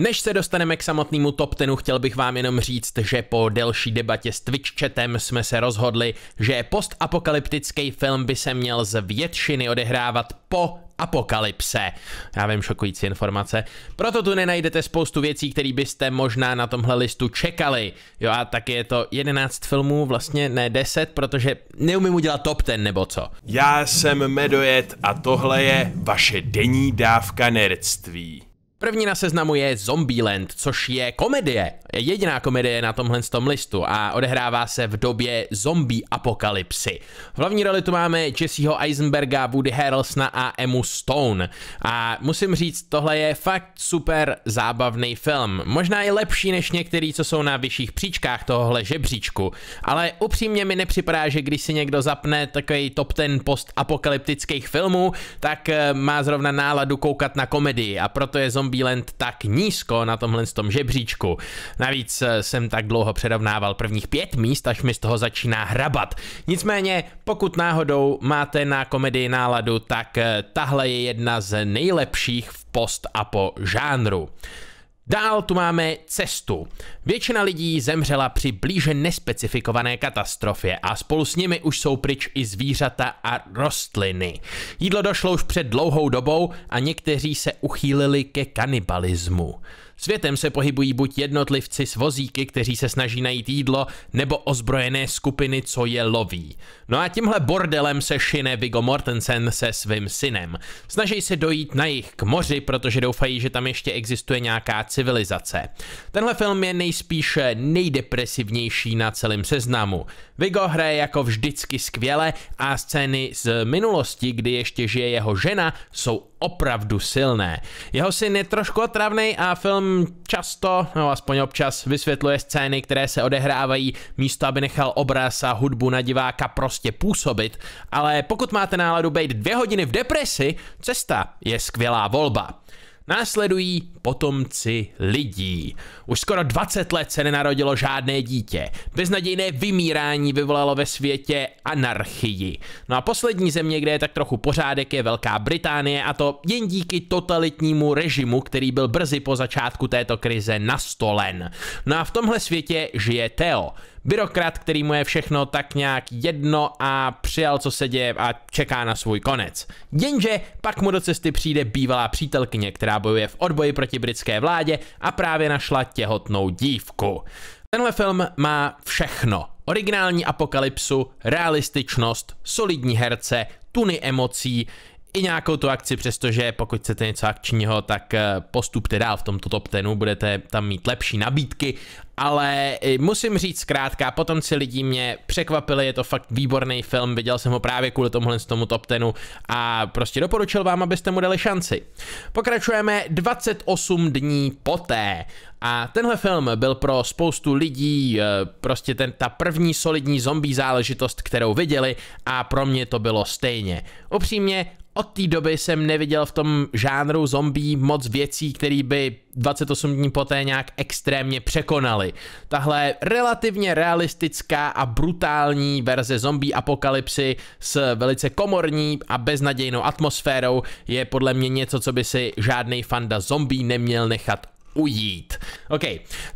Než se dostaneme k samotnému top tenu, chtěl bych vám jenom říct, že po delší debatě s Twitch chatem jsme se rozhodli, že postapokalyptický film by se měl z většiny odehrávat po apokalypse. Já vím, šokující informace. Proto tu nenajdete spoustu věcí, které byste možná na tomhle listu čekali. Jo a tak je to 11 filmů, vlastně ne 10, protože neumím udělat top ten nebo co. Já jsem Medojet a tohle je vaše denní dávka nerdství. První na seznamu je Zombieland, což je komedie jediná komedie na tomhle tom listu a odehrává se v době zombie apokalypsy. V hlavní roli tu máme Jesseho Eisenberga, Woody Harrelsona a Emu Stone. A musím říct, tohle je fakt super zábavný film. Možná i lepší než některý, co jsou na vyšších příčkách tohohle žebříčku. Ale upřímně mi nepřipadá, že když si někdo zapne takový top ten post apokalyptických filmů, tak eh, má zrovna náladu koukat na komedii a proto je Zombieland tak nízko na tomhle tom žebříčku. Navíc eh, jsem tak dlouho předavnával prvních pět míst, až mi z toho začíná hrabat. Nicméně, pokud náhodou máte na komedii náladu, tak eh, tahle je jedna z nejlepších v post a po žánru. Dál tu máme cestu. Většina lidí zemřela při blíže nespecifikované katastrofě a spolu s nimi už jsou pryč i zvířata a rostliny. Jídlo došlo už před dlouhou dobou a někteří se uchýlili ke kanibalismu. Světem se pohybují buď jednotlivci s vozíky, kteří se snaží najít jídlo, nebo ozbrojené skupiny, co je loví. No a tímhle bordelem se šine Viggo Mortensen se svým synem. Snaží se dojít na jich k moři, protože doufají, že tam ještě existuje nějaká civilizace. Tenhle film je nejspíše nejdepresivnější na celém seznamu. Viggo hraje jako vždycky skvěle a scény z minulosti, kdy ještě žije jeho žena, jsou opravdu silné. Jeho syn je trošku otravnej a film často, no aspoň občas, vysvětluje scény, které se odehrávají, místo aby nechal obraz a hudbu na diváka prostě působit. Ale pokud máte náladu být dvě hodiny v depresi, cesta je skvělá volba. Následují potomci lidí. Už skoro 20 let se nenarodilo žádné dítě. Beznadějné vymírání vyvolalo ve světě anarchii. No a poslední země, kde je tak trochu pořádek, je Velká Británie a to jen díky totalitnímu režimu, který byl brzy po začátku této krize nastolen. No a v tomhle světě žije Theo byrokrat, který mu je všechno tak nějak jedno a přijal, co se děje a čeká na svůj konec. Jenže pak mu do cesty přijde bývalá přítelkyně, která bojuje v odboji proti britské vládě a právě našla těhotnou dívku. Tenhle film má všechno. Originální apokalypsu, realističnost, solidní herce, tuny emocí, i nějakou tu akci, přestože pokud chcete něco akčního, tak eh, postupte dál v tomto top tenu, budete tam mít lepší nabídky ale e, musím říct zkrátka, potomci lidí mě překvapili, je to fakt výborný film, viděl jsem ho právě kvůli tomuhle z tomu top tenu a prostě doporučil vám, abyste mu dali šanci. Pokračujeme 28 dní poté. A tenhle film byl pro spoustu lidí e, prostě ten, ta první solidní zombie záležitost, kterou viděli a pro mě to bylo stejně. Upřímně, od té doby jsem neviděl v tom žánru zombie moc věcí, které by 28 dní poté nějak extrémně překonali. Tahle relativně realistická a brutální verze zombie apokalypsy s velice komorní a beznadějnou atmosférou je podle mě něco, co by si žádný fanda zombie neměl nechat ujít. OK,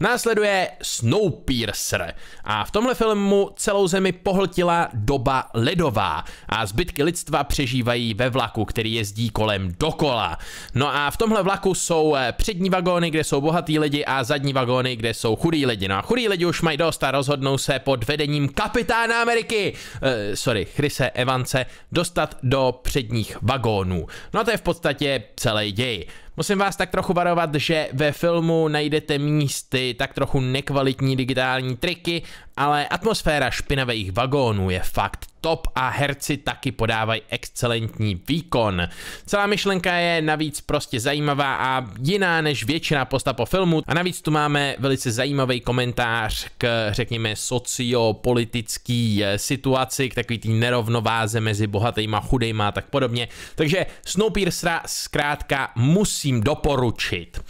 následuje Snowpiercer a v tomhle filmu celou zemi pohltila doba ledová a zbytky lidstva přežívají ve vlaku, který jezdí kolem dokola. No a v tomhle vlaku jsou eh, přední vagóny, kde jsou bohatí lidi a zadní vagóny, kde jsou chudí lidi. No a chudí lidi už mají dost a rozhodnou se pod vedením kapitána Ameriky, uh, sorry, Chrise Evance, dostat do předních vagónů. No a to je v podstatě celý děj. Musím vás tak trochu varovat, že ve filmu najdete místy tak trochu nekvalitní digitální triky, ale atmosféra špinavých vagónů je fakt top a herci taky podávají excelentní výkon. Celá myšlenka je navíc prostě zajímavá a jiná než většina posta po filmu a navíc tu máme velice zajímavý komentář k řekněme sociopolitický eh, situaci, k takový tý nerovnováze mezi bohatýma, chudejma a tak podobně. Takže Snowpiercera zkrátka musím doporučit.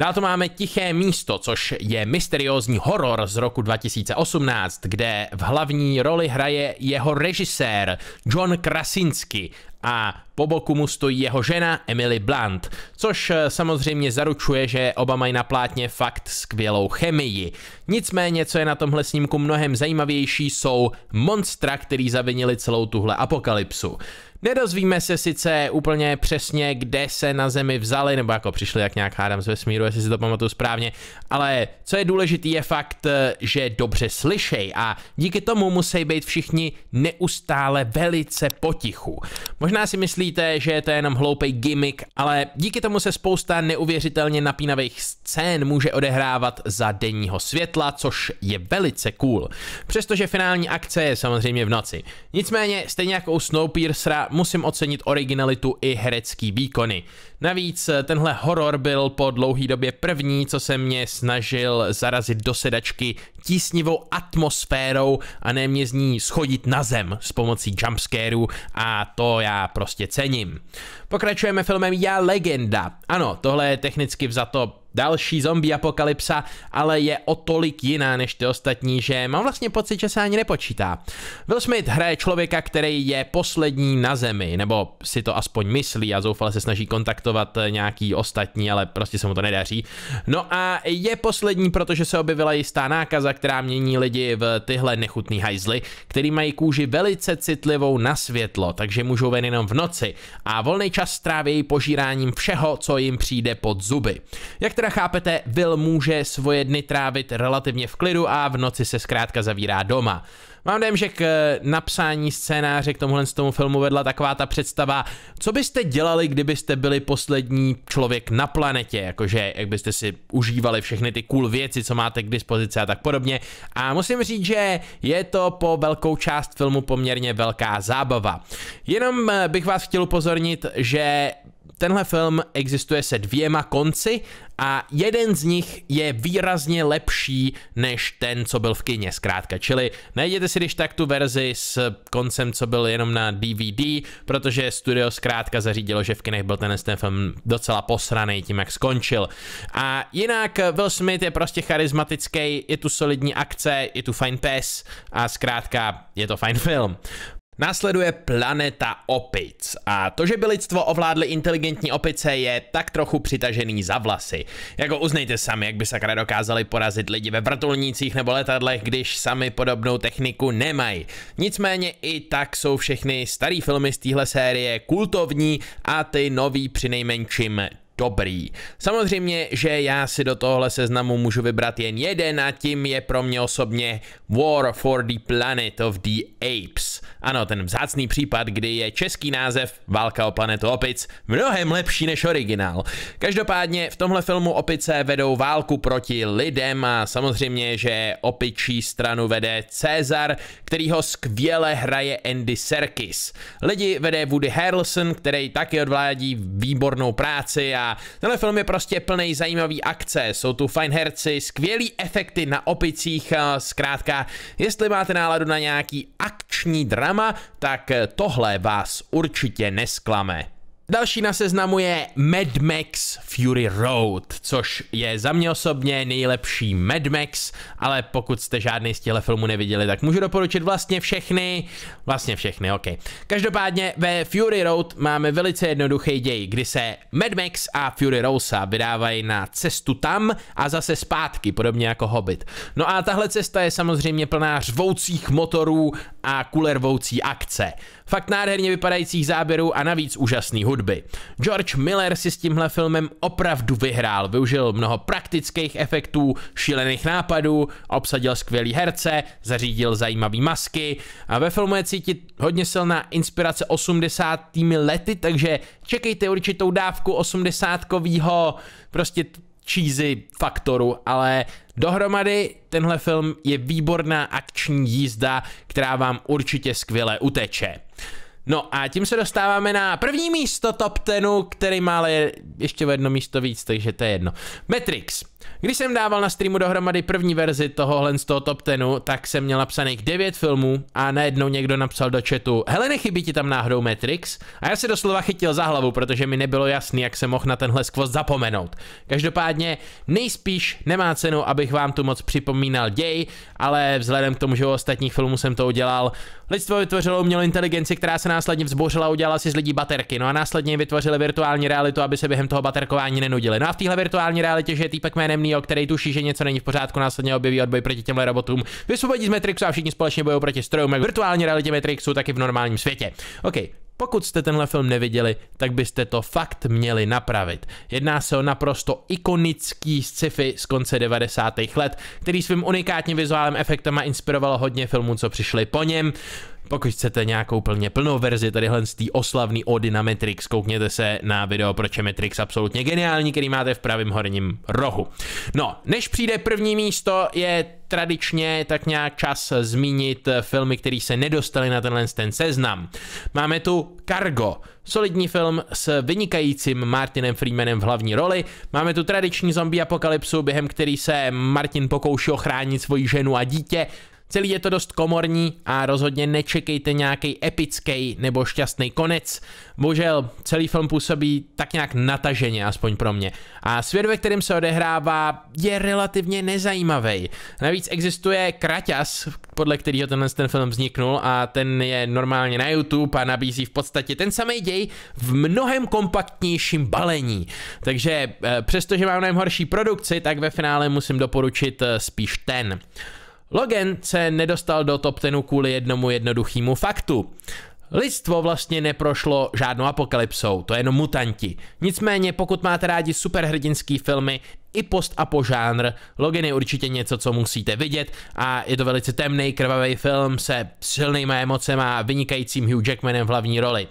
Dál to máme Tiché místo, což je mysteriózní horor z roku 2018, kde v hlavní roli hraje jeho režisér John Krasinski a po boku mu stojí jeho žena Emily Blunt, což eh, samozřejmě zaručuje, že oba mají na plátně fakt skvělou chemii. Nicméně, co je na tomhle snímku mnohem zajímavější, jsou monstra, který zavinili celou tuhle apokalypsu. Nedozvíme se sice úplně přesně, kde se na Zemi vzali, nebo jako přišli jak nějak hádám z vesmíru, jestli si to pamatuju správně, ale co je důležitý je fakt, že dobře slyšej a díky tomu musí být všichni neustále velice potichu. Možná si myslíte, že je to jenom hloupý gimmick, ale díky tomu se spousta neuvěřitelně napínavých scén může odehrávat za denního světla, což je velice cool. Přestože finální akce je samozřejmě v noci. Nicméně, stejně jako u Snowpiercera, musím ocenit originalitu i herecký výkony. Navíc eh, tenhle horor byl po dlouhý době první, co se mě snažil zarazit do sedačky tísnivou atmosférou a ne mě z ní schodit na zem s pomocí jumpscareů a to já prostě cením. Pokračujeme filmem Já legenda. Ano, tohle je technicky vzato další zombie apokalypsa, ale je o tolik jiná než ty ostatní, že mám vlastně pocit, že se ani nepočítá. Will Smith hraje člověka, který je poslední na zemi, nebo si to aspoň myslí a zoufale se snaží kontaktovat eh, nějaký ostatní, ale prostě se mu to nedaří. No a je poslední, protože se objevila jistá nákaza, která mění lidi v tyhle nechutný hajzly, který mají kůži velice citlivou na světlo, takže můžou ven jenom v noci a volný čas stráví požíráním všeho, co jim přijde pod zuby. Jak teda chápete, Will může svoje dny trávit relativně v klidu a v noci se zkrátka zavírá doma. Mám dojem, že k eh, napsání scénáře k tomuhle z tomu filmu vedla taková ta představa, co byste dělali, kdybyste byli poslední člověk na planetě, jakože jak byste si užívali všechny ty cool věci, co máte k dispozici a tak podobně. A musím říct, že je to po velkou část filmu poměrně velká zábava. Jenom eh, bych vás chtěl upozornit, že Tenhle film existuje se dvěma konci a jeden z nich je výrazně lepší než ten, co byl v kině zkrátka. Čili najděte si když tak tu verzi s koncem, co byl jenom na DVD, protože studio zkrátka zařídilo, že v kinech byl ten, ten film docela posraný tím, jak skončil. A jinak Will Smith je prostě charismatický, je tu solidní akce, je tu fajn pes a zkrátka je to fajn film. Následuje planeta opic a to, že by lidstvo ovládli inteligentní opice je tak trochu přitažený za vlasy. Jako uznejte sami, jak by sakra dokázali porazit lidi ve vrtulnících nebo letadlech, když sami podobnou techniku nemají. Nicméně i tak jsou všechny starý filmy z téhle série kultovní a ty nový přinejmenším dobrý. Samozřejmě, že já si do tohle seznamu můžu vybrat jen jeden a tím je pro mě osobně War for the Planet of the Apes. Ano, ten vzácný případ, kdy je český název Válka o planetu opic mnohem lepší než originál. Každopádně v tomhle filmu opice vedou válku proti lidem a samozřejmě, že opičí stranu vede Cezar, který ho skvěle hraje Andy Serkis. Lidi vede Woody Harrelson, který taky odvládí výbornou práci a tenhle film je prostě plný zajímavý akce, jsou tu fajn herci, skvělý efekty na opicích, zkrátka, jestli máte náladu na nějaký akční drama, tak tohle vás určitě nesklame. Další na seznamu je Mad Max Fury Road, což je za mě osobně nejlepší Mad Max, ale pokud jste žádný z těchto filmů neviděli, tak můžu doporučit vlastně všechny, vlastně všechny, ok. Každopádně ve Fury Road máme velice jednoduchý děj, kdy se Mad Max a Fury Rosa vydávají na cestu tam a zase zpátky, podobně jako Hobbit. No a tahle cesta je samozřejmě plná řvoucích motorů a kulervoucí akce fakt nádherně vypadajících záběrů a navíc úžasné hudby. George Miller si s tímhle filmem opravdu vyhrál, využil mnoho praktických efektů, šílených nápadů, obsadil skvělý herce, zařídil zajímavý masky a ve filmu je cítit hodně silná inspirace 80. lety, takže čekejte určitou dávku 80 prostě cheesy faktoru, ale Dohromady tenhle film je výborná akční jízda, která vám určitě skvěle uteče. No a tím se dostáváme na první místo top tenu, který má ale ještě o jedno místo víc, takže to je jedno. Matrix. Když jsem dával na streamu dohromady první verzi tohohle z toho top tenu, tak jsem měl napsaných 9 filmů a najednou někdo napsal do chatu, hele nechybí ti tam náhodou Matrix? A já se doslova chytil za hlavu, protože mi nebylo jasný, jak se mohl na tenhle skvost zapomenout. Každopádně nejspíš nemá cenu, abych vám tu moc připomínal děj, ale vzhledem k tomu, že u ostatních filmů jsem to udělal, Lidstvo vytvořilo umělou inteligenci, která se následně vzbouřila a udělala si z lidí baterky. No a následně vytvořili virtuální realitu, aby se během toho baterkování nenudili. No a v téhle virtuální realitě, že je týpek jménem Neo, který tuší, že něco není v pořádku, následně objeví odboj proti těmhle robotům, vysvobodí z Matrixu a všichni společně bojují proti strojům, jak v virtuální realitě Matrixu, tak i v normálním světě. OK, pokud jste tenhle film neviděli, tak byste to fakt měli napravit. Jedná se o naprosto ikonický sci-fi z konce 90. let, který svým unikátním vizuálním efektem inspirovalo hodně filmů, co přišly po něm. Pokud chcete nějakou plně plnou verzi tadyhle z té oslavný Odinametrix, koukněte se na video, proč je Matrix absolutně geniální, který máte v pravém horním rohu. No, než přijde první místo, je tradičně tak nějak čas zmínit filmy, které se nedostaly na tenhle ten seznam. Máme tu Cargo, solidní film s vynikajícím Martinem Freemanem v hlavní roli. Máme tu tradiční zombie apokalypsu, během který se Martin pokouší ochránit svoji ženu a dítě. Celý je to dost komorní a rozhodně nečekejte nějaký epický nebo šťastný konec. Bohužel celý film působí tak nějak nataženě, aspoň pro mě. A svět, ve kterém se odehrává, je relativně nezajímavý. Navíc existuje Kraťas, podle kterého tenhle ten film vzniknul a ten je normálně na YouTube a nabízí v podstatě ten samý děj v mnohem kompaktnějším balení. Takže eh, přestože mám nejhorší horší produkci, tak ve finále musím doporučit eh, spíš ten. Logan se nedostal do top tenu kvůli jednomu jednoduchýmu faktu. Lidstvo vlastně neprošlo žádnou apokalypsou, to je jenom mutanti. Nicméně, pokud máte rádi superhrdinský filmy i post a požánr, Logan je určitě něco, co musíte vidět a je to velice temný, krvavý film se silnýma emocema a vynikajícím Hugh Jackmanem v hlavní roli.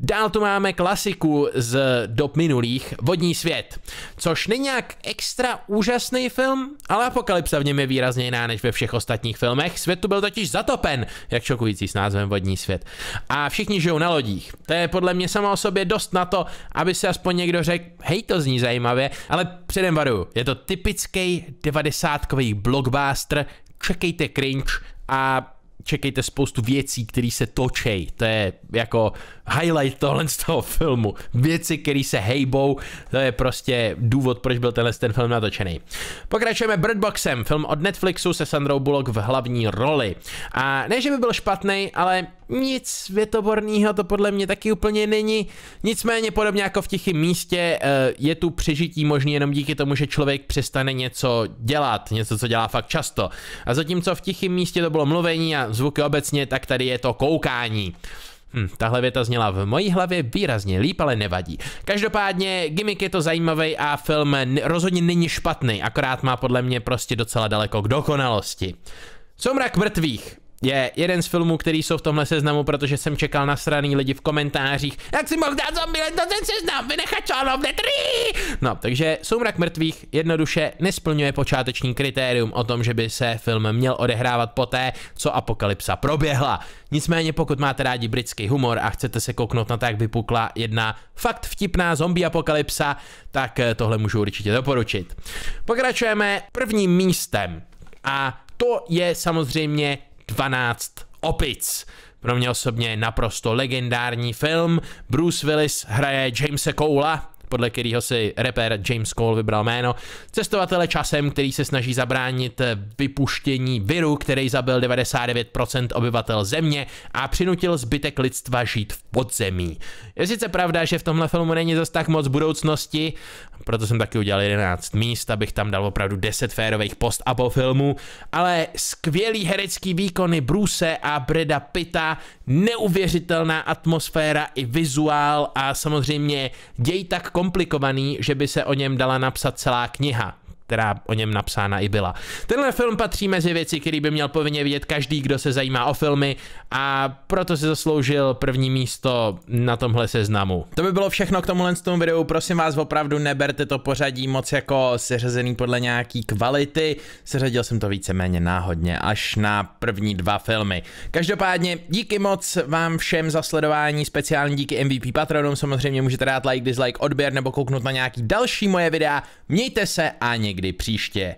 Dál tu máme klasiku z dob minulých, Vodní svět, což není nějak extra úžasný film, ale apokalypsa v něm je výrazně jiná než ve všech ostatních filmech. Svět tu byl totiž zatopen, jak šokující s názvem Vodní svět. A všichni žijou na lodích. To je podle mě sama o sobě dost na to, aby se aspoň někdo řekl, hej, to zní zajímavě, ale předem varuju, je to typický 90. 90-kový blockbuster, čekejte cringe a čekejte spoustu věcí, které se točej. To je jako highlight tohle z toho filmu. Věci, které se hejbou, to je prostě důvod, proč byl tenhle ten film natočený. Pokračujeme Boxem, film od Netflixu se Sandrou Bullock v hlavní roli. A ne, že by byl špatný, ale nic světoborného to podle mě taky úplně není. Nicméně podobně jako v tichém místě eh, je tu přežití možný jenom díky tomu, že člověk přestane něco dělat, něco, co dělá fakt často. A zatímco v tichém místě to bylo mluvení a zvuky obecně, tak tady je to koukání. Hm, tahle věta zněla v mojí hlavě výrazně líp, ale nevadí. Každopádně gimmick je to zajímavý a film rozhodně není špatný, akorát má podle mě prostě docela daleko k dokonalosti. Co mrtvých? je jeden z filmů, který jsou v tomhle seznamu, protože jsem čekal na straný lidi v komentářích. Jak si mohl dát zombie To ten seznam, vynechat čalovné trý! No, takže Soumrak mrtvých jednoduše nesplňuje počáteční kritérium o tom, že by se film měl odehrávat poté, co apokalypsa proběhla. Nicméně, pokud máte rádi britský humor a chcete se kouknout na tak vypukla jedna fakt vtipná zombie apokalypsa, tak eh, tohle můžu určitě doporučit. Pokračujeme prvním místem. A to je samozřejmě 12 opic. Pro mě osobně naprosto legendární film. Bruce Willis hraje Jamesa Koula podle kterého si rapper James Cole vybral jméno, cestovatele časem, který se snaží zabránit vypuštění viru, který zabil 99% obyvatel země a přinutil zbytek lidstva žít v podzemí. Je sice pravda, že v tomhle filmu není zas tak moc budoucnosti, proto jsem taky udělal 11 míst, abych tam dal opravdu 10 férových post a po filmu, ale skvělý herecký výkony Bruce a Breda Pitta, neuvěřitelná atmosféra i vizuál a samozřejmě děj tak komplikovaný, že by se o něm dala napsat celá kniha která o něm napsána i byla. Tenhle film patří mezi věci, který by měl povinně vidět každý, kdo se zajímá o filmy a proto si zasloužil první místo na tomhle seznamu. To by bylo všechno k tomuhle tomu videu, prosím vás opravdu neberte to pořadí moc jako seřazený podle nějaký kvality, seřadil jsem to víceméně náhodně až na první dva filmy. Každopádně díky moc vám všem za sledování, speciální díky MVP patronům, samozřejmě můžete dát like, dislike, odběr nebo kouknout na nějaký další moje videa, mějte se a někdy někdy příště.